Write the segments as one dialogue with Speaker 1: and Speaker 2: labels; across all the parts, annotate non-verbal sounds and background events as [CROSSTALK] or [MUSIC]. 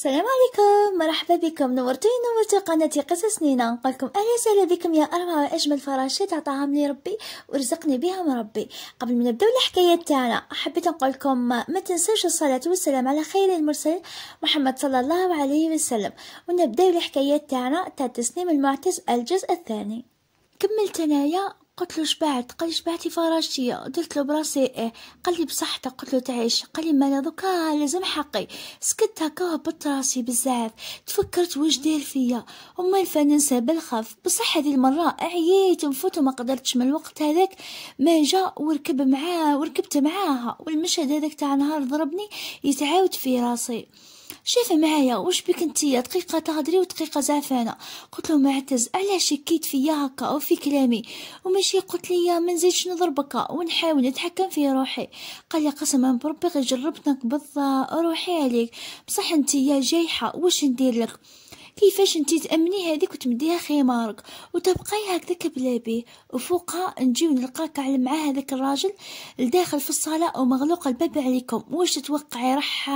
Speaker 1: السلام عليكم مرحبا بكم نورتوني نورتو قناتي قصص نينا نقولكم اهلا وسهلا بكم يا اروع واجمل فراشات عطاهم لي ربي ورزقني بها من ربي قبل ما نبداو الحكايه تاعنا حبيت نقولكم ما تنسوش الصلاه والسلام على خير المرسل محمد صلى الله عليه وسلم ونبداو الحكايه تاعنا تاع تسنيم المعتز الجزء الثاني كملت انايا قلت له شبعت قال لي شبعتي فراشتي قلت له براسي إيه. قال لي بصحتك قلت له تعيش قال لي مالا دوكا لازم حقي سكت هكا هبطت راسي بزاف تفكرت واش داير فيا وما ننسى بالخف بصح هذه المره عييت نفوت وما قدرتش من الوقت هذاك ما جا وركب معاه وركبت معاها والمشهد هذاك تاع نهار ضربني يتعاود في راسي شاف معايا واش بك انتيا دقيقه تهضري ودقيقه زعفانه قلت له معتز علاش شكيت فيا هكا او في كلامي وماشي قلت لي ما نزيدش نضربك ونحاول نتحكم في روحي قال لي قسما بربي غير جربت نقبض روحي عليك بصح يا جايحه واش ندير لك كيفاش انتي تامني هذيك وتمديها خمارك وتبقاي هكذاك بلا بيه وفوقها نجي ونلقاك على مع هذاك الراجل لداخل في الصاله ومغلوق الباب عليكم واش تتوقعي راح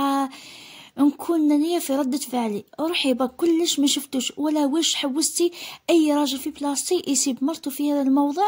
Speaker 1: نكون نانية في ردة فعلي روحي با كلش ما شفتوش ولا واش حوستي أي راجل في بلاصتي يسيب مرتو في هذا الموضع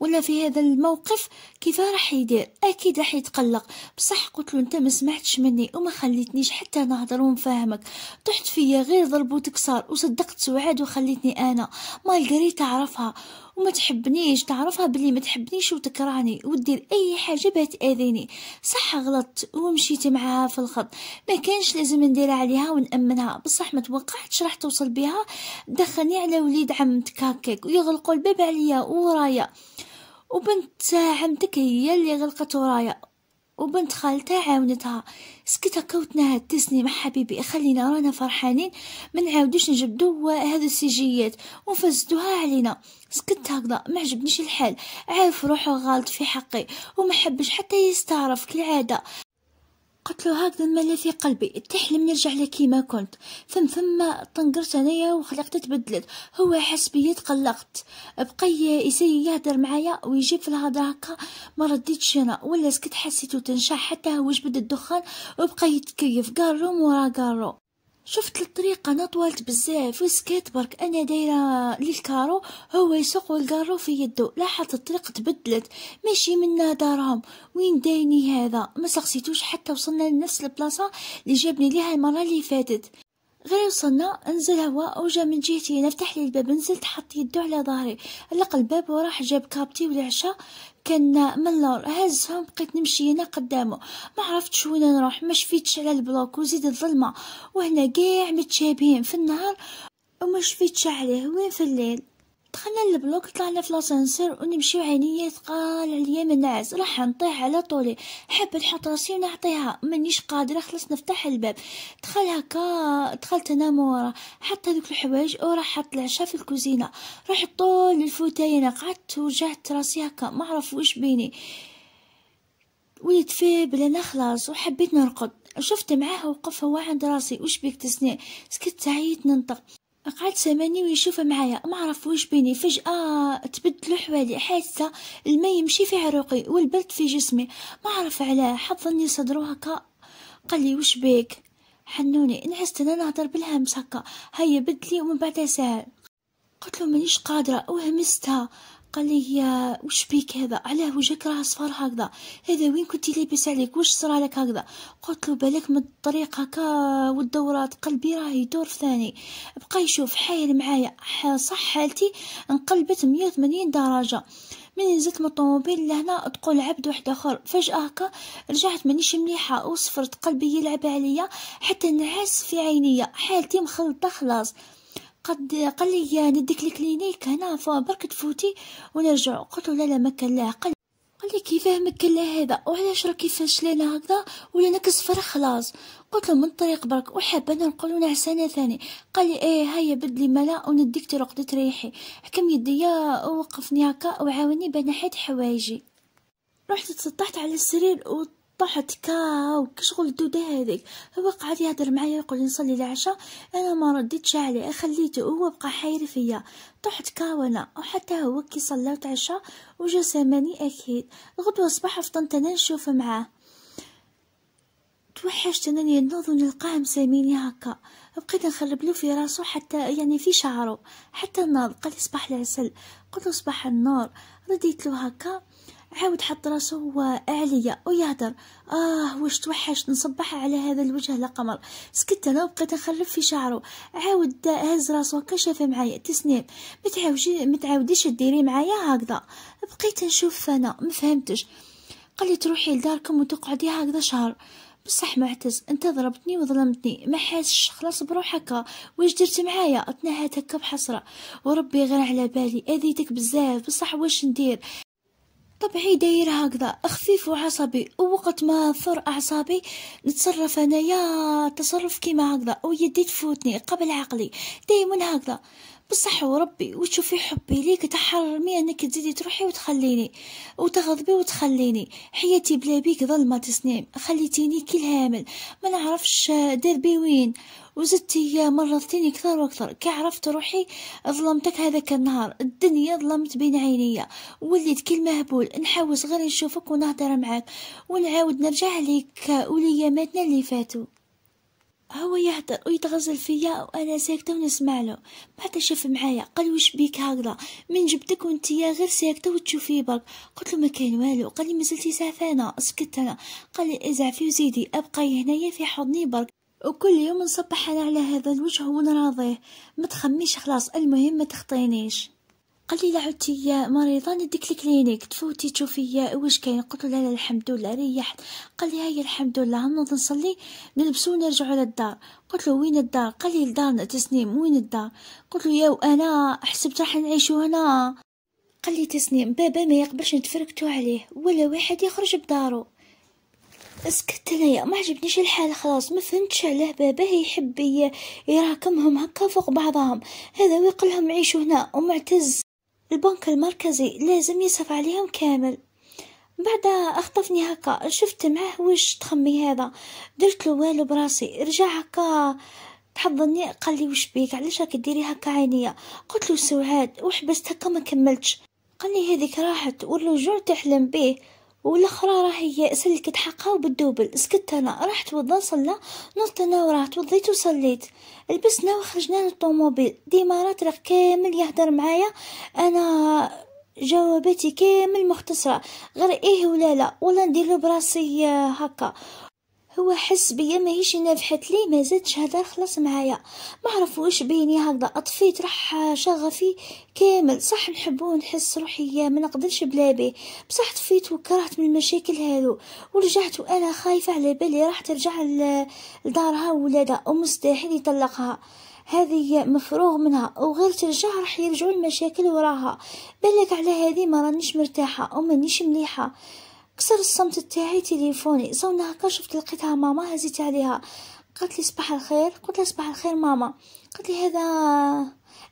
Speaker 1: ولا في هذا الموقف كيف راح يدير اكيد راح يتقلق بصح قلت له انت ما سمعتش مني وما خليتنيش حتى نهضر ونفهمك طحت فيا غير ضرب وتكسار وصدقت سعاد وخليتني انا مالقري تعرفها وما تحبنيش تعرفها بلي ما تحبنيش وتكرهني ودير اي حاجه باه تاذيني صح غلطت ومشيت معاها في الخط ما كانش لازم ندير عليها ونامنها بصح ما توقعتش راح توصل بها دخلني على وليد عمتك هكاك ويغلقوا الباب عليا ورايا وبنت عمتك هي اللي غلقت ورايا وبنت خالتها عاونتها سكتها كوتناها تسني مع حبيبي خلينا رانا فرحانين ما نعاودوش نجبدو هاد السجيات ونفسدوها علينا سكت هكذا ما عجبنيش الحال عارف روحو غلط في حقي وما حبش حتى يستعرف كالعاده قلت له هكذا الملا في قلبي تحلم نرجع لك كيما كنت ثم ثم طنقرت انايا وخلقت تبدلت هو حس بيا تقلقت بقى يسي يهدر معايا ويجيب في الهضره هكا ما رديتش انا ولا سكت حسيتو تنشع حتى هو جبد الدخان وبقى يتكيف قارو مورا قارو شفت الطريقة انا طولت بزاف وسكيت برك انا دايرة للكارو هو يسوق والكارو في يدو لاحظت الطريق تبدلت ماشي منا دارهم وين دايني هذا ما سقسيتوش حتى وصلنا لنفس البلاصة اللي جابني ليها المرة اللي فاتت غير وصلنا نزل هواء وجا من جهتي نفتح لي الباب نزلت حط يدو على ظهري علق الباب وراح جاب كابتي والعشاء كان من اللور هزهم بقيت نمشي انا قدامه ما شو وين نروح ما شفيتش على البلوك وزيد الظلمه وهنا كاع متشابهين في النهار وما شفيتش عليه وين في الليل دخلنا للبلوك طلعنا في لاسانسير ونمشيو عينيا ثقال عليا من نعس راح نطيح على طولي حب نحط راسي ونعطيها مانيش قادره خلص نفتح الباب دخل هكا دخلت انا مورا حط هذوك الحوايج وراح حط العشاء في الكوزينه رحت طول للفوتاينه قعدت ورجعت راسي هكا ما عرف واش بيني وليت فيه بلا خلاص وحبيت نرقد شفت معاه وقف هو عند راسي وش بيك تسني سكت عييت ننطق قعد ساماني ويشوف معايا ما عرف واش بيني فجاه تبدلوا حوالي حاسه الماء يمشي في عروقي والبرد في جسمي ما عرف علاه حظني صدرو هكا قال لي واش بيك حنوني نعست انا نهضر بالهمس هكا هيا بدلي ومن بعد ساهل قلت له مانيش قادره وهمستها قال لي يا وش بيك هذا علاه وجهك راه صفار هكذا هذا وين كنتي لابس عليك وش صرا لك هكذا قلت له بالك من الطريق هكا والدورات قلبي راه يدور ثاني بقى يشوف حايل معايا صح حالتي انقلبت 180 درجه من نزلت من الطوموبيل لهنا تقول عبد واحد اخر فجاه هكا رجعت مانيش مليحه وصفرت قلبي يلعب عليا حتى نعس في عينيا حالتي مخلطه خلاص قد قال لي نديك الكلينيك هنا برك تفوتي ونرجع قلت له لا لا ما كان لا قال قال لي كيفاه ما كان لا هذا وعلاش راكي فاشله هكذا ولا نكس فرح خلاص قلت له من الطريق برك وحابه نقول نعسانه ثاني قال لي ايه هيا بدلي ملا ونديك ترقدي تريحي حكم يديا ووقفني هكا وعاوني بنحيت حوايجي رحت تسطحت على السرير وط طاحت كاو كشغل دودة هذيك هو قعد يهدر معايا يقول نصلي العشاء انا ما رديتش عليه خليته هو بقى حاير فيا طحت كاو انا وحتى هو كي صلى عشاء وجا ساماني اكيد غدوه صباح فطنت انا نشوف معاه توحشت انني نوض نلقاه مساميني هكا بقيت نخرب له في راسه حتى يعني في شعره حتى النار قال لي صباح العسل قلت له صباح النور رديت له هكا عاود حط راسه عليا ويهدر اه واش توحشت نصبح على هذا الوجه لقمر سكت انا وبقيت نخلف في شعره عاود هز راسه كشف معايا تسنيم متعاودي متعاوديش ديري معايا هكذا بقيت نشوف انا فهمتش قال تروحي لداركم وتقعدي هكذا شهر بصح معتز انت ضربتني وظلمتني ما حاسش خلاص بروحك واش درت معايا تنهات هكا بحسره وربي غير على بالي اذيتك بزاف بصح واش ندير طبعي دايرة هكذا خفيف وعصبي ووقت ما ثر اعصابي نتصرف انايا تصرف كيما هكذا ويدي تفوتني قبل عقلي دايما هكذا بصح وربي وتشوفي حبي ليك تحرمي انك تزيدي تروحي وتخليني وتغضبي وتخليني حياتي بلا بيك ظلمة سنين خليتيني كل هامل ما نعرفش دير بي وين وزدتي مرضتيني كثر وكثر كي عرفت روحي ظلمتك هذاك النهار الدنيا ظلمت بين عينيا وليت كل مهبول نحوس غير نشوفك ونهضر معاك ونعاود نرجع لك ولياماتنا اللي فاتوا هو يهدر ويتغزل فيا وانا ساكته ونسمع له بعد شاف معايا قال وش بيك هكذا من جبتك وانت يا غير ساكته وتشوفي برك قلت له ما كاين والو قال لي مازلتي سعفانه سكت انا قال لي ازعفي وزيدي ابقاي هنايا في حضني برك وكل يوم نصبح انا على هذا الوجه ونراضيه ما تخميش خلاص المهم ما تخطينيش قال لي لعوتي مريضه نديك الكلينيك تفوتي تشوفي واش كاين قلت له لا الحمد لله ريحت قال لي هاي الحمد لله نوض نصلي نلبسو ونرجعو للدار قلت له وين الدار قال لي الدار تسنيم وين الدار قلت له يا وانا حسبت راح نعيشو هنا قال لي تسنيم بابا ما يقبلش نتفركتو عليه ولا واحد يخرج بدارو اسكت انايا ما عجبنيش الحال خلاص ما فهمتش علاه بابا يحب يراكمهم هكا فوق بعضهم هذا ويقلهم عيشوا هنا ومعتز البنك المركزي لازم يصرف عليهم كامل بعدها اخطفني هكا شفت معاه وش تخمي هذا درت له والو براسي رجع هكا تحضني قال لي وش بيك علاش راك ديري هكا عينيا قلت له سعاد وحبست هكا ما كملتش قال لي هذيك راحت ورجعت تحلم بيه والاخرى راهي سلكت حقها وبالدوبل سكت انا رحت وضا صلى نوضت انا ورحت وضيت وصليت لبسنا وخرجنا للطوموبيل ديما راه كامل يهدر معايا انا جواباتي كامل مختصرة غير ايه ولا لا ولا نديرو براسي آه، هكا هو حس بيا ماهيش نافحت لي ما زادش هذا خلاص معايا ما عرف واش بيني هكذا اطفيت راح شغفي كامل صح نحبو نحس روحي ما نقدرش بلا بيه بصح طفيت وكرهت من المشاكل هذو ورجعت وانا خايفه على بالي راح ترجع لدارها ولادها ومستحيل يطلقها هذه مفروغ منها وغير ترجع راح يرجعوا المشاكل وراها بالك على هذه ما رانيش مرتاحه ومانيش مليحه كسر الصمت تاعي تليفوني صونا هكا شفت لقيتها ماما هزيت عليها قالت لي صباح الخير قلت لها صباح الخير ماما قالت لي هذا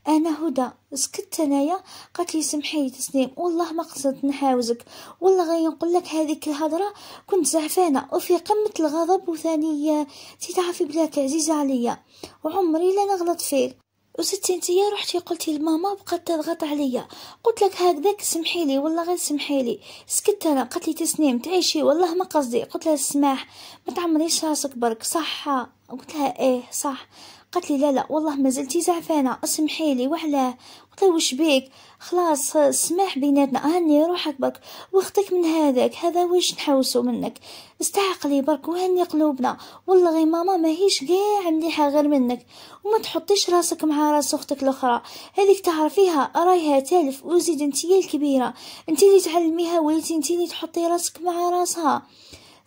Speaker 1: انا هدى سكت انايا قالت لي سمحي لي تسنيم والله ما قصدت نحاوزك والله غير نقول لك هذيك الهضره كنت زعفانه وفي قمه الغضب وثانيه تي تعرفي بلاك عزيزه عليا وعمري لا نغلط فيه وستي انتيا رحتي قلتي لماما بقات تضغط عليا قلت لك هكذاك سمحي لي والله غير سمحي لي سكت انا قالت لي تسنيم تعيشي والله ما قصدي قلت لها السماح ما تعمريش راسك برك صح قلت لها ايه صح قالت لي لا لا والله ما زلتي زعفانه اسمحي لي وعلاه حتى وش بيك خلاص سماح بيناتنا هني روحك برك واختك من هذاك هذا واش نحوسو منك استعقلي برك وهني قلوبنا والله غي ماما ماهيش كاع مليحه غير منك وما تحطيش راسك مع راس اختك الاخرى هذيك تعرفيها رايها تالف وزيد انتي الكبيره انتي اللي تعلميها وليتي انتي اللي تحطي راسك مع راسها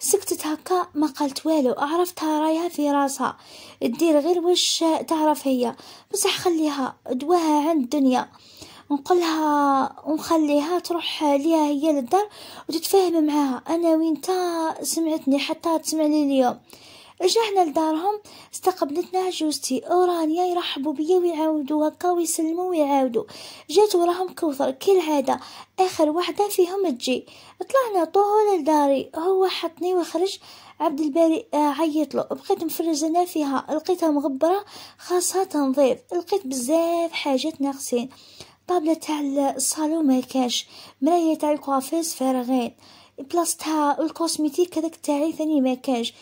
Speaker 1: سكتت هكا ما قالت والو عرفتها رايها في راسها دير غير وش تعرف هي بصح خليها دواها عند الدنيا نقولها ونخليها تروح ليها هي للدار وتتفاهم معاها انا وين تا سمعتني حتى تسمعني اليوم رجعنا لدارهم استقبلتنا جوزتي اورانيا يرحبوا بيا ويعاودوا هكا ويسلموا ويعاودوا جات وراهم كوثر كالعاده اخر وحده فيهم تجي طلعنا طول لداري هو حطني وخرج عبد الباري آه، عيط له بقيت مفرزنا فيها لقيتها مغبره خاصها تنظيف لقيت بزاف حاجات ناقصين طابله تاع الصالون ما كاش مرايه تاع الكوافيز فارغين بلاصتها الكوزميتيك هذاك تاعي ثاني ما كاش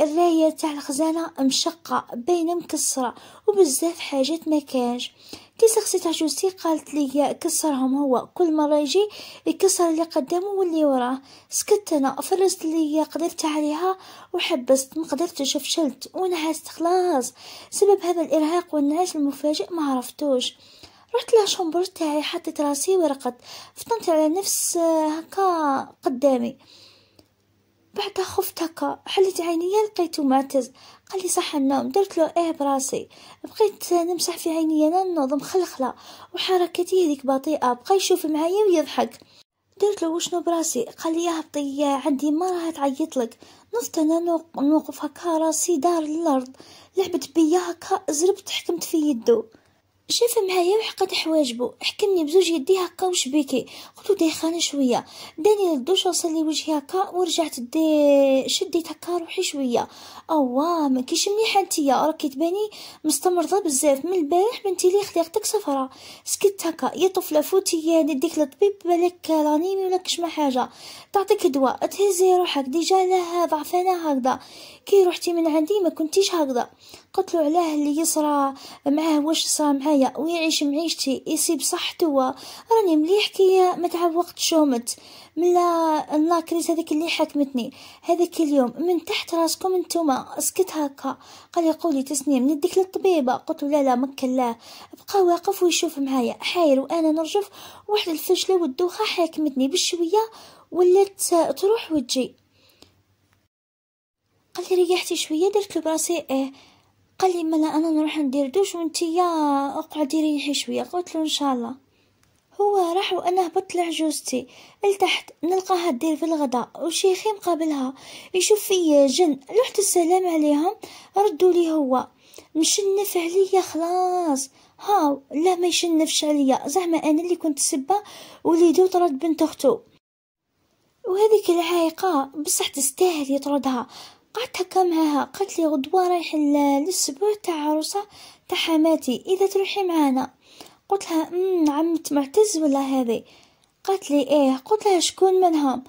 Speaker 1: الراية تاع الخزانة مشقة باينة مكسرة وبزاف حاجات ما كانش كي سقسيت عجوزتي قالت لي كسرهم هو كل مرة يجي يكسر اللي قدامه واللي وراه سكت انا فرست لي قدرت عليها وحبست ما قدرتش فشلت ونعست خلاص سبب هذا الارهاق والنعاس المفاجئ ما عرفتوش رحت للشومبر تاعي حطيت راسي ورقت فطنت على نفس هكا قدامي بعد خفتك حلت عيني لقيته معتز قال لي صح النوم درت له ايه براسي بقيت نمسح في عيني انا النوض خلخلة وحركتي هذيك بطيئه بقى يشوف معايا ويضحك درت له وشنو براسي قال لي يا هبطي عندي مرة تعيط لك نفت انا نوقف هكا راسي دار الارض لعبت بيا هكا زربت حكمت في يدو شاف معايا وحقد حواجبو حكمني بزوج يدي هكا وشبيكي قلتو دايخانه شويه داني للدوش وصلي وجهي هكا ورجعت دي شديت هكا روحي شويه اوا ما كيش مليحه نتيا راكي تباني مستمرضه بزاف من البارح بنتي لي خديقتك صفرا سكت هكا يا طفله فوتي نديك للطبيب بالك لانيمي ولا ما حاجه تعطيك دواء تهزي روحك ديجا لها ضعفانه هكذا كي روحتي من عندي ما كنتيش هكذا قلت له علاه اللي يصرى معاه واش صرى معايا ويعيش معيشتي يسيب صحته راني مليح كي ما تعوقت شومت ملا كريس هذيك اللي حكمتني هذاك اليوم من تحت راسكم انتوما اسكت هكا قال لي قولي تسنيم نديك للطبيبه قلت له لا لا مكلاه بقى واقف ويشوف معايا حاير وانا نرجف واحد الفشله والدوخه حاكمتني بشويه ولات تروح وتجي قال لي ريحتي شويه درت له براسي ايه قال لي ملا انا نروح ندير دوش وانتيا اقعد ريحي شويه قلت له ان شاء الله هو راح وانا هبطت لعجوزتي لتحت نلقاها دير في الغداء وشيخي مقابلها يشوف فيا جن رحت السلام عليهم ردوا لي هو مشنف عليا خلاص هاو لا ما يشنفش عليا زعما انا اللي كنت سبه وليدو طرد بنت اختو وهذيك العايقة بصح تستاهل يطردها قعدت معاها قالت لي غدوة رايح للأسبوع تاع عروسة تاع حماتي إذا تروحي معانا قلت لها أمم عمت معتز ولا هذه قالت لي إيه قلت لها شكون منهم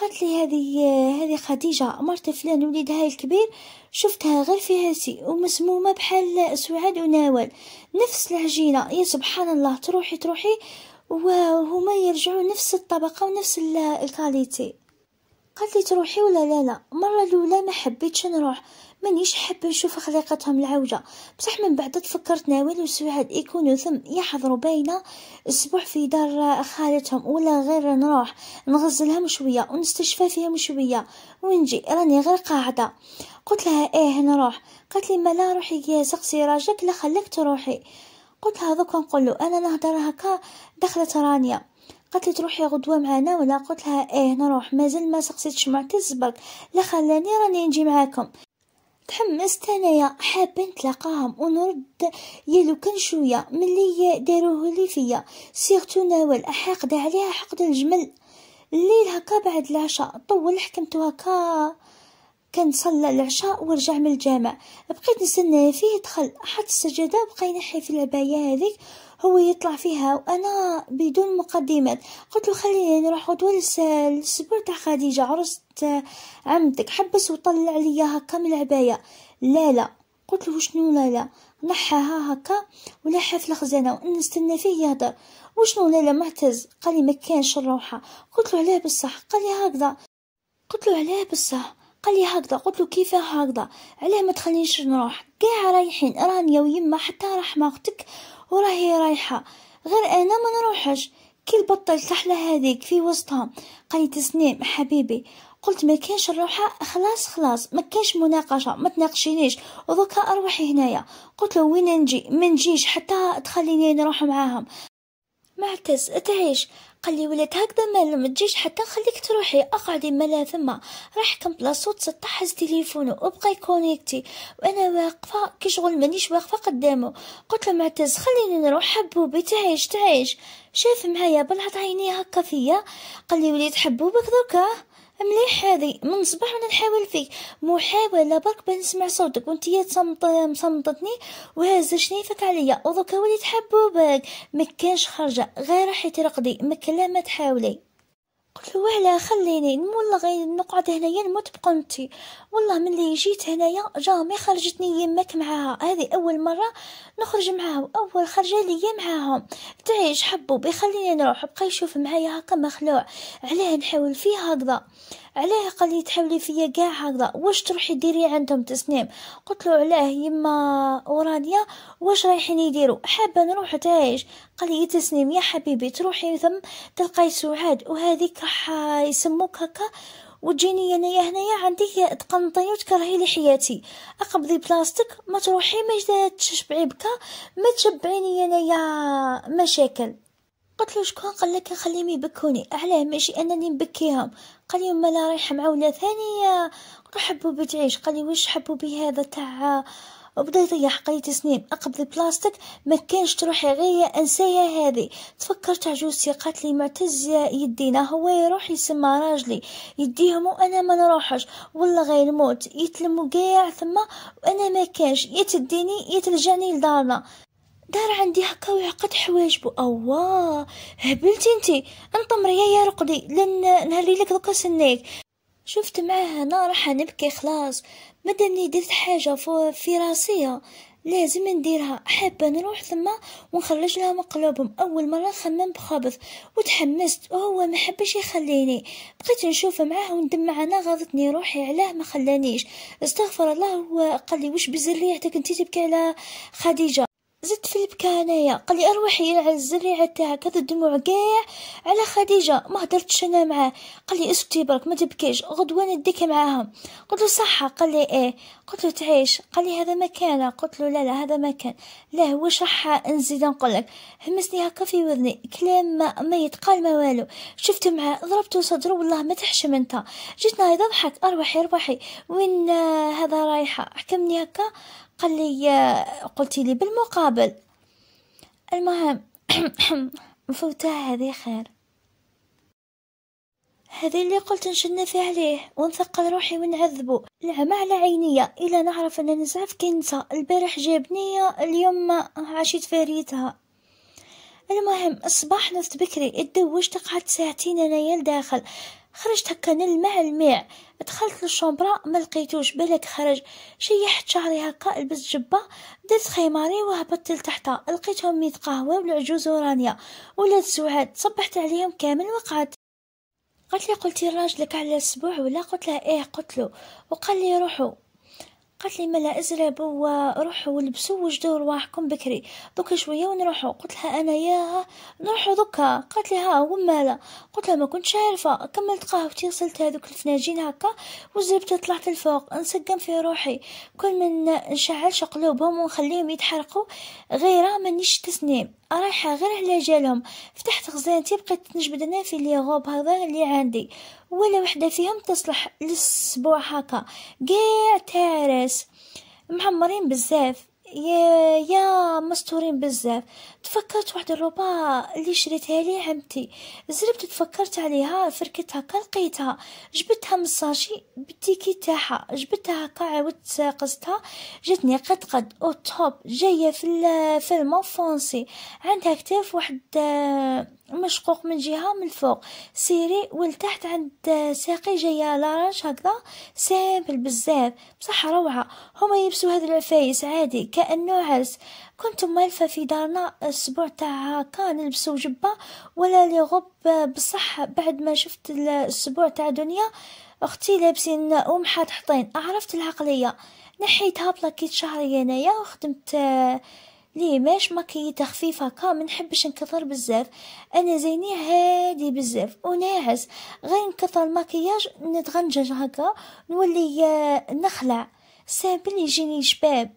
Speaker 1: قالت لي هذه هذه خديجة مرت فلان وليدها الكبير شفتها غير في هاسي ومسمومة بحال سعاد وناول نفس العجينة يا سبحان الله تروحي تروحي وهما يرجعوا نفس الطبقة ونفس الكاليتي قالت لي تروحي ولا لا لا مرة الاولى ما حبيتش نروح مانيش حابه نشوف خليقتهم العوجه بصح من بعد تفكرت ناوي وسعاد يكونوا ثم يحضروا باينه اسبوع في دار خالتهم ولا غير نروح نغزلهم شويه ونستشفى فيهم شويه ونجي راني غير قاعده قلت لها ايه نروح قالت لي ما لا روحي يا سقسي راجلك لا خليك تروحي قلت لها دوكا نقول انا نهضر هكا دخلت رانيا قالت لي تروحي غدوه معنا ولا قلت لها ايه نروح مازال ما سقسيتش معتز برك لا خلاني راني نجي معاكم تحمست انايا حابه نتلاقاهم ونرد يا لو كان شويه ملي داروه لي فيا سيرتو ناول حاقده عليها حقد الجمل الليل هكا بعد العشاء طول حكمتو هكا كنصلى العشاء ورجع من الجامع بقيت نستنى فيه دخل حط السجاده بقينا ينحي في العبايه هذيك هو يطلع فيها وانا بدون مقدمات قلت له خليني نروح غدوه للسبور تاع خديجه عرس عمتك حبس وطلع لي هكا من العبايه لا لا قلت له شنو لا لا نحاها هكا ونحى في الخزانه ونستنى فيه يهضر وشنو لا لا معتز قال لي ما كانش الروحه قلت له علاه بصح قال لي هكذا قلت له علاه بصح قال لي هكذا قلت له كيف هكذا علاه ما تخلينيش نروح كاع رايحين رانيا ويما حتى رحمه اختك وراهي رايحة غير أنا ما نروحش كي البطة الكحلة هذيك في وسطهم قالي تسنيم حبيبي قلت ما كانش الروحة خلاص خلاص ما كانش مناقشة ما تناقشينيش وذكا أروحي هنايا قلت له وين نجي ما نجيش حتى تخليني نروح معاهم معتز تعيش قال لي ولات هكذا ما لم تجيش حتى نخليك تروحي اقعدي مالا ثما راح كم بلاصو تسطح سطحز تليفونه وابقى يكونيكتي وانا واقفه كي شغل مانيش واقفه قدامه قلت له معتز خليني نروح حبوبي تعيش تعيش شاف معايا بلعت عينيه هكا فيا قال لي وليت حبوبك دوكا مليح هذه من الصباح وانا نحاول فيك محاولة برك بنسمع نسمع صوتك يا تصمت مصمتتني وهز شنيفك عليا ودوكا وليت حبوبك مكانش خرجه غير حيت رقدي ما كلا ما تحاولي قلت له وهلا خليني والله غير نقعد هنايا نموت بقنتي والله ملي جيت هنايا جامي خرجتني يمك معاها هذه اول مره نخرج معاهم اول خرجه ليا معاهم تعيش حبوب بيخليني نروح بقى يشوف معايا هكا مخلوع علاه نحاول فيه هكذا علاه قال تحولي فيا كاع هكذا واش تروحي ديري عندهم تسنيم قلت له علاه يما اورانيا واش رايحين يديروا حابه نروح تعيش قال لي إيه تسنيم يا حبيبي تروحي ثم تلقاي سعاد وهذيك راح يسموك هكا وتجيني انايا هنايا عندي تقنطي وتكرهي لي حياتي اقبضي بلاستيك ما تروحي ما تشبعي بكا ما تشبعيني انايا مشاكل قلت له شكون قال لك خليهم يبكوني علاه ماشي انني نبكيهم قال لي ما انا رايحه ولا ثانيه حبوا بتعيش قال لي واش حبوا بهذا تاع وبدا يطيح قال لي اقبض البلاستيك ما كانش تروحي غير انسيها هذه تفكرت عجوزتي قالت لي معتز يدينا هو يروح يسمى راجلي يديهم وانا ما نروحش والله غير الموت يتلموا كاع ثم وانا ما كانش يا تديني يا لدارنا دار عندي هكا ويعقد حواجبو اوا هبلتي انتي انطمري يا رقدي لن نهلي لك دوكا سنيك شفت معاه هنا راح نبكي خلاص مادامني درت حاجه في راسي لازم نديرها حابه نروح ثما ونخرج لها مقلوبهم اول مره خمم بخبث وتحمست وهو ما حبش يخليني بقيت نشوف معاه وندم معنا غاضتني روحي علاه ما خلانيش استغفر الله وقال لي وش بزريتك انتي تبكي على خديجه زدت في البكاء انايا قال لي اروحي على الزريعه تاعك هذا الدموع كاع على خديجه ما هدرتش انا معاه قال لي اسكتي برك ما تبكيش غدوه نديك معاها قلت له صحة قال لي ايه قلت له تعيش قال لي هذا مكان قلت له لا لا هذا مكان لا واش راح نزيد نقولك همسني هكا في وذني كلام ما, ما يتقال ما والو شفت معاه ضربته صدره والله ما تحشم انت جيت نايض ضحك اروحي اروحي وين آه، هذا رايحه حكمني هكا قال لي قلت لي بالمقابل المهم [COUGHS] مفوتة هذه خير هذه اللي قلت نشنف عليه ونثقل روحي ونعذبه العمى على عينيا الا نعرف ان نزعف كنسة البارح جابني اليوم عشيت فريتها المهم الصباح نفت بكري الدوش قعدت ساعتين انايا لداخل خرجت هكا نلمع الماء دخلت للشومبرا ما لقيتوش بالك خرج شيحت شعري هكا لبست جبه درت خيماري وهبطت لتحتها لقيتهم ميت قهوه والعجوز ورانيا ولاد سعاد صبحت عليهم كامل وقعد قلت لي قلتي لراجلك على السبوع ولا قلت له ايه قلت له وقال لي روحو قالت لي ملا ازرب وروحوا ولبسوا وجدوا رواحكم بكري دوك شويه ونروحوا قلت لها انا ياها نروحوا دوكا قالت لي ها ومالا قلت لها ما كنتش عارفه كملت قهوتي وصلت هذوك الفناجين هكا وزربت طلعت الفوق نسقم في روحي كل من نشعلش قلوبهم ونخليهم يتحرقوا غيره مانيش تسنيم رايحه غير على جالهم فتحت خزانتي بقيت نجبد انا في لي غوب هذا اللي عندي ولا وحده فيهم تصلح للسبوع هكا قاع تارس معمرين بزاف يا يا مستورين بزاف تفكرت واحد الروبا اللي شريتها لي عمتي زربت تفكرت عليها فركتها كلقيتها جبتها من الساشي بالتيكي تاعها جبتها هكا عاودت قصتها جاتني قد قد او توب جايه في في المون فونسي عندها كتاف واحد مشقوق من جهه من الفوق سيري والتحت عند ساقي جايه لارانش هكذا سامبل بزاف بصح روعه هما يلبسوا هاد العفايس عادي كأنه عرس كنت مالفة في دارنا الأسبوع تاع هاكا نلبسو جبة ولا لي غب بصح بعد ما شفت الأسبوع تاع دنيا أختي لابسين أم حطين عرفت العقلية نحيتها بلاكيت شعري أنايا وخدمت لي ماش ماكيتة خفيفة كا منحبش نكثر بزاف انا زيني هادي بزاف وناعس غير نكثر المكياج نتغنجج هكا نولي نخلع سامبل يجيني شباب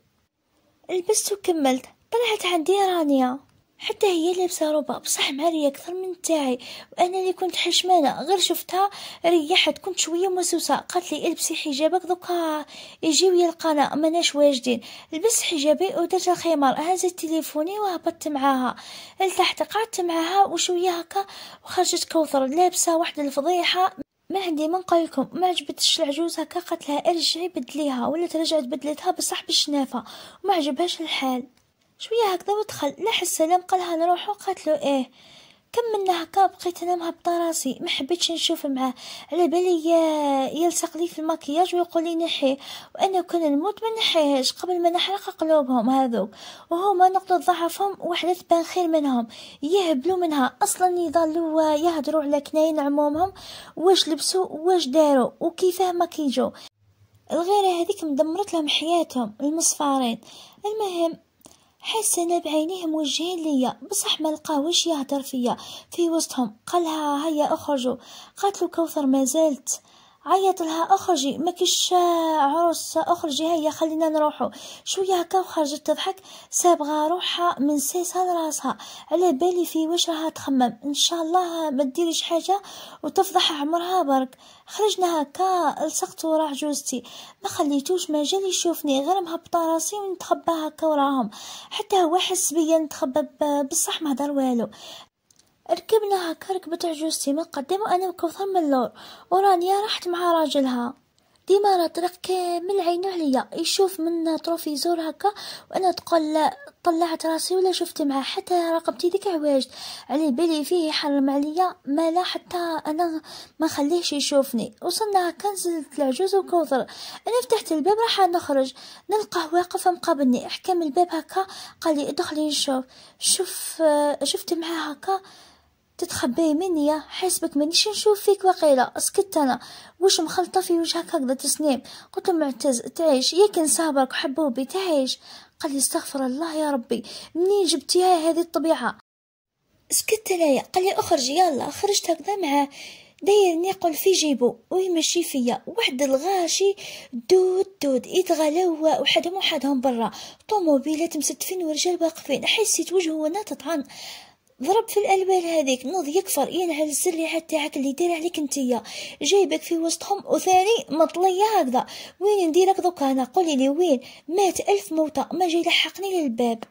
Speaker 1: لبست وكملت طلعت عندي رانيا حتى هي لابسة روبا بصح معرية أكثر من تاعي وأنا اللي كنت حشمانة غير شفتها ريحت كنت شوية مسوسة قالت لي البسي حجابك دوكا يجيو يلقانا ماناش واجدين لبست حجابي ودرت الخمار هزت تليفوني وهبطت معاها التحت قعدت معاها وشوية هكا وخرجت كوثر لابسة واحد الفضيحة ما عندي من قلكم ما عجبتش العجوز هكا قالت لها ارجعي بدليها ولا ترجعت بدلتها بصح بالشنافة وما عجبهاش الحال شوية هكذا ودخل لا حس سلام قالها نروحو قالت له ايه كم من بقيت بقيت مهبطه راسي ما حبيتش نشوف معاه على بالي يلصق لي في المكياج ويقول لي نحيه وانا كنا نموت ما نحيهش قبل ما نحرق قلوبهم هذوك وهما نقطة ضعفهم وحدة تبان خير منهم يهبلوا منها اصلا يضلوا يهدروا على كناين عمومهم واش لبسوا واش داروا وكيفاه كيجوا الغيرة هذيك مدمرت لهم حياتهم المصفارين المهم حس انا بعينيه موجهين ليا بصح ما واش يهدر فيا في وسطهم قالها هيا اخرجوا قالت له كوثر ما زالت عيط لها اخرجي ما كاش عرس اخرجي هيا خلينا نروحو شويه هكا وخرجت تضحك سابغه روحها من سيسها لراسها على بالي في واش راها تخمم ان شاء الله ما ديريش حاجه وتفضح عمرها برك خرجنا هكا لصقت ورا جوزتي ما خليتوش مجال يشوفني غير مهبطه راسي ونتخبى هكا وراهم حتى هو حس بيا نتخبى بصح ما دار والو ركبنا هكا ركبت عجوزتي من القدام وانا وكوثر من اللور وراني راحت مع راجلها ديما راه طريق كامل عينو عليا يشوف من تروفيزور هكا وانا تقول طلعت راسي ولا شفت معاه حتى رقبتي ديك عواجد على بالي فيه يحرم عليا ما لا حتى انا ما خليهش يشوفني وصلنا هكا نزلت العجوز وكوثر انا فتحت الباب راح نخرج نلقاه واقف مقابلني احكم الباب هكا قال لي ادخلي نشوف شوف شفت معاه هكا تتخبي مني حسبك مانيش نشوف فيك وقيلة اسكت انا وش مخلطة في وجهك هكذا تسنيم قلت معتز تعيش ياك نصابرك حبوبي تعيش قال لي استغفر الله يا ربي منين جبتيها هذه الطبيعة سكت ليا قال لي اخرجي يلا خرجت هكذا معاه دايرني يقول في جيبو ويمشي فيا واحد الغاشي دود دود يتغلاو وحدهم وحدهم برا طوموبيلات مستفين ورجال واقفين حسيت وجهه وانا تطعن ضرب في الالوان هذيك نوض يكفر ينعل السري تاعك اللي داير عليك انتيا جايبك في وسطهم وثاني مطلية هكذا وين نديرك دوكا انا قولي لي وين مات الف موتى ما جاي لحقني للباب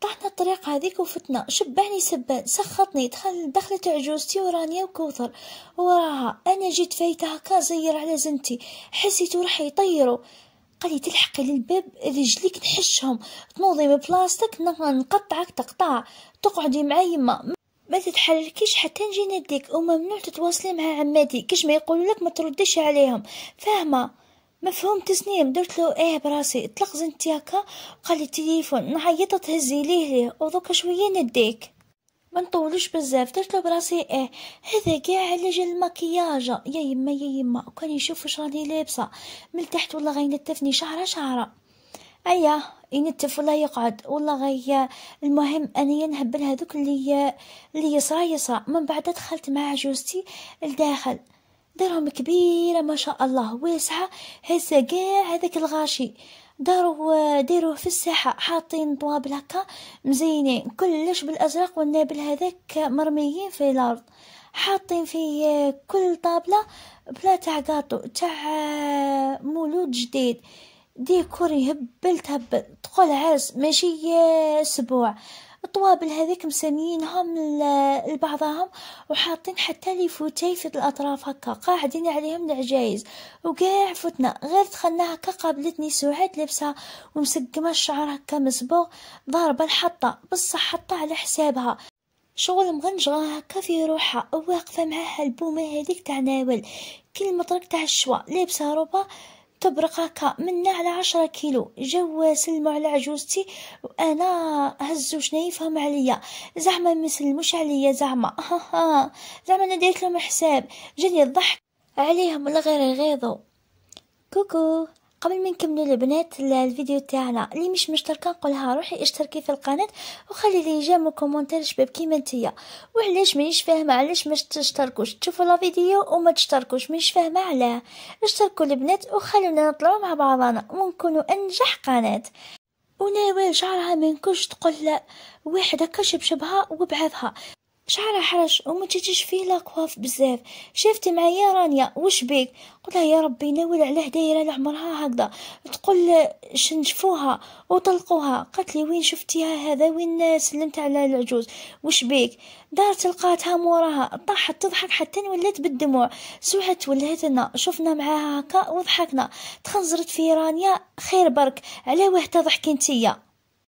Speaker 1: طحنا الطريق هذيك وفتنا شبعني سبان سخطني دخل دخلت عجوزتي ورانيا وكوثر وراها انا جيت فايتها هكا زير على زنتي حسيت روحي يطيروا قالي تلحقي للباب رجليك تحشهم تنوضي من ببلاصتك نقطعك تقطع تقعدي معايا يما ما تتحركيش حتى نجي نديك وممنوع تتواصلي مع عماتي كش ما يقولوا لك ما ترديش عليهم فاهمه مفهوم تسنيم درت له ايه براسي طلق زنتي هكا قال لي التليفون نعيطت تهزي ليه ليه ودوكا شويه نديك ما نطولوش بزاف درتلو براسي ايه هذا كاع على جال المكياج يا يما يا يما كان يشوف واش راني لابسه من تحت والله غينتفني شعره شعره ايا ينتف ولا يقعد والله غي المهم انايا نهبل هذوك اللي اللي يصرا يصرا من بعد دخلت مع جوزتي لداخل دارهم كبيرة ما شاء الله واسعة هسه كاع هذاك الغاشي داروا داروه في الساحه حاطين طوابل هكا مزينين كلش بالازرق والنابل هذاك مرميين في الارض حاطين في كل طابله بلا تاع قاطو تاع مولود جديد ديكور يهبل تهبل تقول عرس ماشي اسبوع الطوابل هذيك مسميينهم لبعضهم وحاطين حتى لي فوتي في الاطراف هكا قاعدين عليهم العجايز وكاع فتنا غير دخلنا هكا قابلتني سعاد لابسه ومسقمه الشعر هكا مصبوغ ضاربه الحطه بصح حطه على حسابها شغل مغنجغة هكا في روحها واقفة معاها البومة هذيك تاع ناول كل مطرق تاع الشوا لابسة روبا تبرق هكا منا على عشرة كيلو جوا سلموا على عجوزتي وانا هزو شنو يفهم عليا زعما ما عليا زعما [LAUGHS] زعما انا دايت لهم حساب جاني الضحك عليهم غير يغيظوا كوكو قبل ما نكملوا البنات الفيديو تاعنا اللي مش مشتركه نقولها روحي اشتركي في القناه وخلي لي جيم وكومونتير شباب كيما نتيا وعلاش مانيش فاهمه علاش ما تشتركوش تشوفوا لا فيديو وما تشتركوش مانيش فاهمه علاه اشتركوا البنات وخلونا نطلعوا مع بعضنا ونكونوا انجح قناه وناوي شعرها من كش تقول لا واحد هكا شبشبها وبعثها شعر حرج وما تجيش فيه لا كواف بزاف شافتي معايا رانيا وش بيك قلت لها يا ربي ناول علاه دايره لعمرها هكذا تقول شنجفوها وطلقوها قالت لي وين شفتيها هذا وين سلمت على العجوز وش بيك دارت لقاتها موراها طاحت تضحك حتى ولات بالدموع سوحت ولات لنا شفنا معاها هكا وضحكنا تخنزرت في رانيا خير برك على واه تضحكي نتيا